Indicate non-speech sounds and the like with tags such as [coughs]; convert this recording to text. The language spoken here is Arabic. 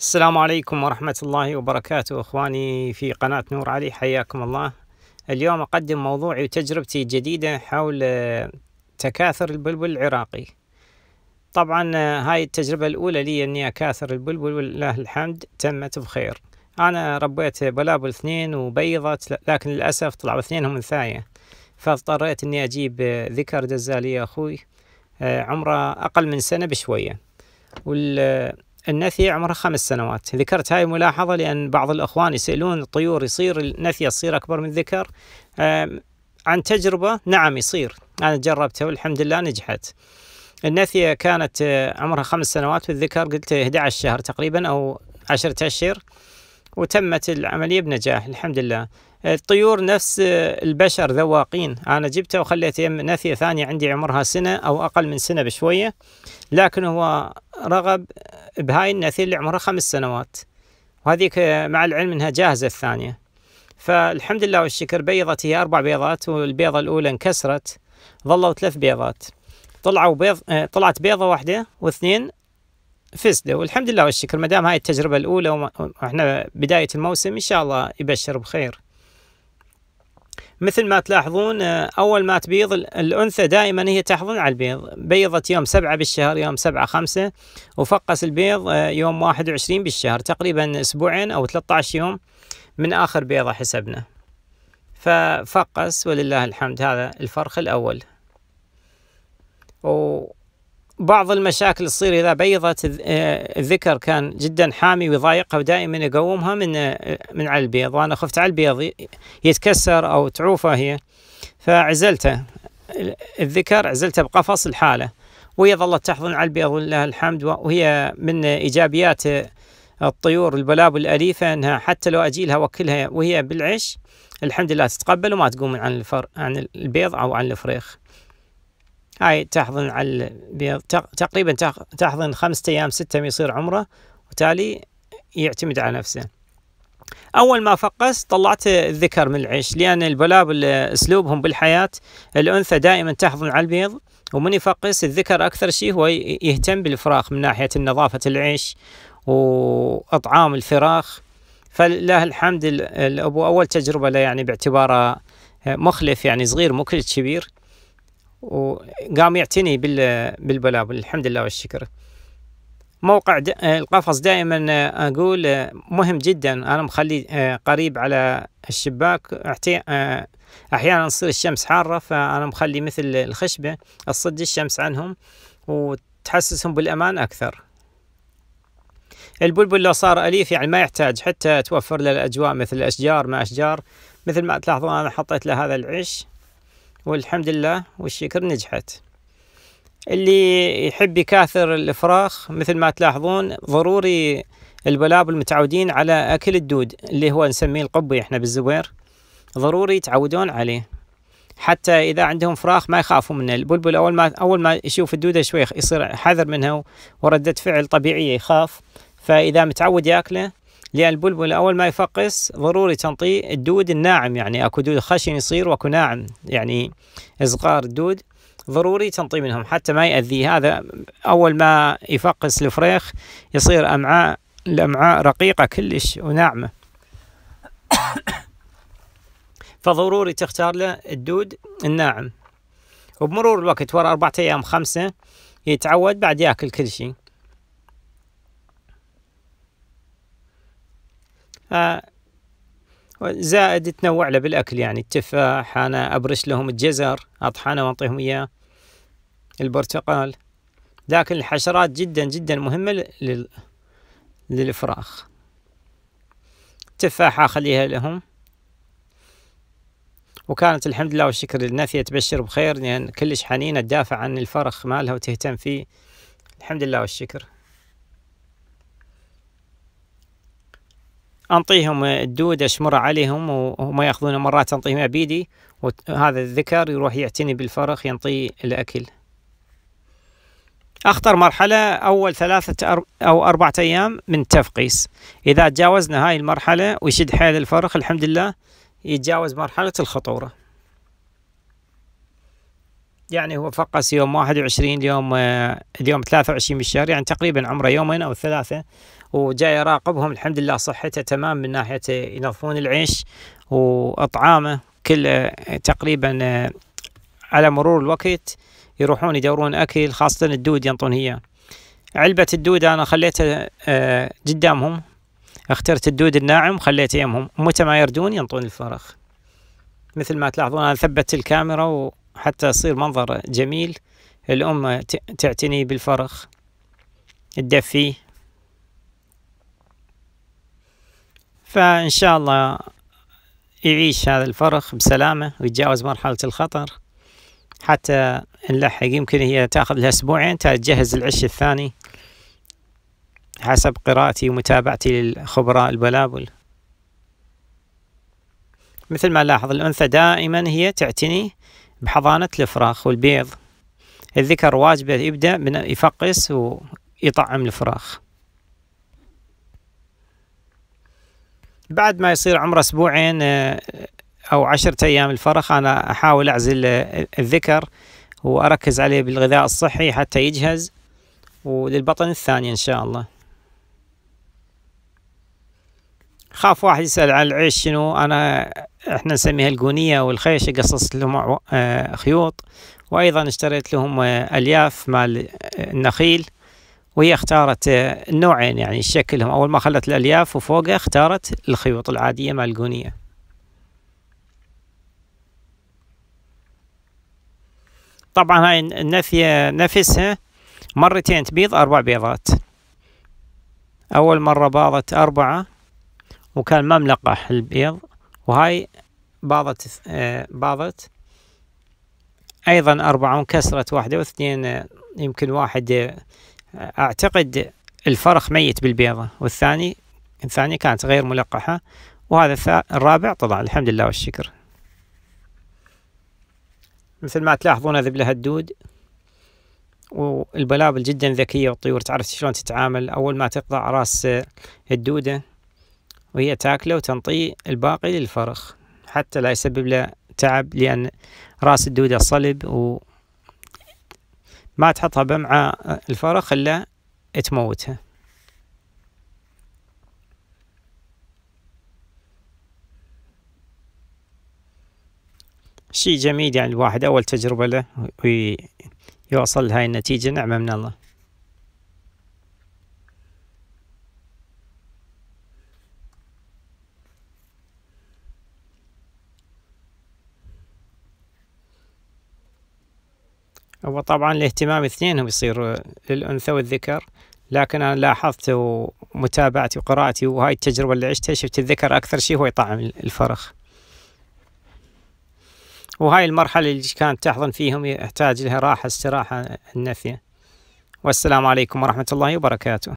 السلام عليكم ورحمة الله وبركاته إخواني في قناة نور علي حياكم الله اليوم أقدم موضوعي وتجربتي الجديدة حول آه، تكاثر البلبل العراقي طبعا آه، هاي التجربة الأولى لي أني أكاثر البلبل ولله الحمد تمت بخير أنا ربيت بلابل اثنين وبيضت لكن للأسف طلعوا هم ثاية فاضطريت أني أجيب آه، ذكر دزالية أخوي عمره أقل من سنة بشوية وال النثي عمرها خمس سنوات ذكرت هاي ملاحظة لأن بعض الأخوان يسألون الطيور يصير النثية تصير أكبر من الذكر عن تجربة نعم يصير أنا جربته والحمد لله نجحت النثية كانت آه، عمرها خمس سنوات والذكر قلت 11 شهر تقريبا أو عشرة أشهر وتمت العملية بنجاح الحمد لله الطيور نفس آه، البشر ذواقين أنا جبته وخليت نثية ثانية عندي عمرها سنة أو أقل من سنة بشوية لكن هو رغب بهاي النثيل اللي عمرها خمس سنوات وهذيك آه، مع العلم انها جاهزه الثانيه فالحمد لله والشكر بيضت هي اربع بيضات والبيضه الاولى انكسرت ظلوا ثلاث بيضات طلعوا بيض آه، طلعت بيضه واحده واثنين فسده والحمد لله والشكر ما دام هاي التجربه الاولى واحنا بدايه الموسم ان شاء الله يبشر بخير مثل ما تلاحظون آه، أول ما تبيض الأنثى دائما هي تحضن على البيض بيضت يوم سبعة بالشهر يوم سبعة خمسة وفقس البيض آه، يوم واحد وعشرين بالشهر تقريبا أسبوعين أو 13 يوم من آخر بيضة حسبنا ففقس ولله الحمد هذا الفرخ الأول و بعض المشاكل تصير إذا بيضت آه، الذكر كان جدا حامي ويضايقها ودائما يقومها من آه، من على البيض وأنا خفت على البيض يتكسر أو تعوفه هي فعزلته الذكر عزلته بقفص الحالة وهي ظلت تحضن على البيض ولله الحمد وهي من إيجابيات آه، الطيور البلاب الأليفة أنها حتى لو أجيلها وكلها وهي بالعش الحمد لله تتقبل وما تقوم عن الفر عن البيض أو عن الفريخ هاي تحضن على تقريبا تحضن خمسة أيام ستة يصير عمره وتالي يعتمد على نفسه أول ما فقس طلعت الذكر من العيش لأن البلابل أسلوبهم بالحياة الأنثى دائما تحضن على البيض ومن يفقس الذكر أكثر شيء هو يهتم بالفراخ من ناحية نظافة العيش وأطعام الفراخ فله الحمد الأبو أول تجربة له يعني باعتباره مخلف يعني صغير مو كبير وقام يعتني بالبلابل الحمد لله والشكر موقع القفص دائما آه، أقول آه، مهم جدا أنا مخليه آه، قريب على الشباك أحيانا تصير الشمس حارة فأنا مخلي مثل الخشبة أصد الشمس عنهم وتحسسهم بالأمان أكثر البلبل لو صار أليف يعني ما يحتاج حتى توفر له الأجواء مثل الأشجار ما أشجار مثل ما تلاحظون أنا حطيت له هذا العش والحمد لله والشكر نجحت اللي يحب يكاثر الفراخ مثل ما تلاحظون ضروري البلابل متعودين على أكل الدود اللي هو نسميه القبي احنا بالزبير ضروري يتعودون عليه حتى إذا عندهم فراخ ما يخافوا منه البلبل أول ما أول ما يشوف الدودة شوي يصير حذر منها وردة فعل طبيعية يخاف فإذا متعود ياكله لأن البلبل أول ما يفقس ضروري تنطي الدود الناعم يعني أكو دود خشن يصير وأكو ناعم يعني صغار الدود ضروري تنطي منهم حتى ما يأذي هذا أول ما يفقس الفريخ يصير أمعاء الأمعاء رقيقة كلش وناعمة [coughs] فضروري تختار له الدود الناعم وبمرور الوقت ورا أربعة أيام خمسة يتعود بعد ياكل كل شيء زائد تنوع له بالاكل يعني التفاح انا ابرش لهم الجزر اطحنه واعطيهم اياه البرتقال لكن الحشرات جدا جدا مهمه لل... للفراخ تفاحة أخليها لهم وكانت الحمد لله والشكر للنفية تبشر بخير لأن يعني كلش حنينة تدافع عن الفرخ مالها وتهتم فيه الحمد لله والشكر انطيهم الدود اشمره عليهم وهم ياخذونه مرات انطيهم بيدي وهذا الذكر يروح يعتني بالفرخ ينطيه الاكل أخطر مرحلة أول ثلاثة أو أربعة أيام من التفقيس إذا تجاوزنا هاي المرحلة ويشد حيل الفرخ الحمد لله يتجاوز مرحلة الخطورة يعني هو فقس يوم واحد وعشرين اليوم آه، اليوم ثلاثة وعشرين بالشهر يعني تقريبا عمره يومين أو ثلاثة وجاي يراقبهم الحمد لله صحته تمام من ناحية ينظفون العيش وأطعامه كله تقريبا آه، على مرور الوقت يروحون يدورون أكل خاصة الدود ينطون هي علبة الدود أنا خليتها آه، قدامهم اخترت الدود الناعم وخليته يمهم متى ما يردون ينطون الفرخ مثل ما تلاحظون أنا ثبت الكاميرا وحتى يصير منظر جميل الأم تعتني بالفرخ تدفيه فإن شاء الله يعيش هذا الفرخ بسلامة ويتجاوز مرحلة الخطر حتى نلحق يمكن هي تاخذ لها أسبوعين تجهز العش الثاني حسب قراءتي ومتابعتي للخبراء البلابل مثل ما لاحظ الأنثى دائما هي تعتني بحضانة الفراخ والبيض الذكر واجبه يبدأ من يفقس ويطعم الفراخ بعد ما يصير عمره أسبوعين آه، أو عشرة أيام الفرخ أنا أحاول أعزل آه، الذكر وأركز عليه بالغذاء الصحي حتى يجهز وللبطن الثاني إن شاء الله خاف واحد يسأل عن العيش شنو أنا إحنا نسميها القونية والخيش قصصت لهم آه، خيوط وأيضا اشتريت لهم ألياف مال النخيل وهي اختارت آه، نوعين يعني شكلهم أول ما خلت الألياف وفوقها اختارت الخيوط العادية مال الجونية طبعا هاي النفية نفسها مرتين تبيض أربع بيضات أول مرة باضت أربعة وكان ما ملقح البيض وهاي باضت آه، باضت أيضا أربعة وانكسرت واحدة واثنين آه، يمكن واحد أعتقد الفرخ ميت بالبيضة والثاني الثانية كانت غير ملقحة وهذا الرابع طلع الحمد لله والشكر مثل ما تلاحظون هذا الدود والبلابل جدا ذكية والطيور تعرف شلون تتعامل أول ما تقطع راس الدودة وهي تاكله وتنطيه الباقي للفرخ حتى لا يسبب له تعب لأن راس الدودة صلب و ما تحطها بمعاء الفرخ إلا تموتها شيء جميل يعني الواحد أول تجربة له ويوصل لهاي النتيجة نعمة من الله هو طبعا الاهتمام اثنينهم يصير للأنثى والذكر لكن أنا لاحظت ومتابعتي وقراءتي وهاي التجربة اللي عشتها شفت الذكر أكثر شيء هو يطعم الفرخ وهاي المرحلة اللي كانت تحضن فيهم يحتاج لها راحة استراحة النفية والسلام عليكم ورحمة الله وبركاته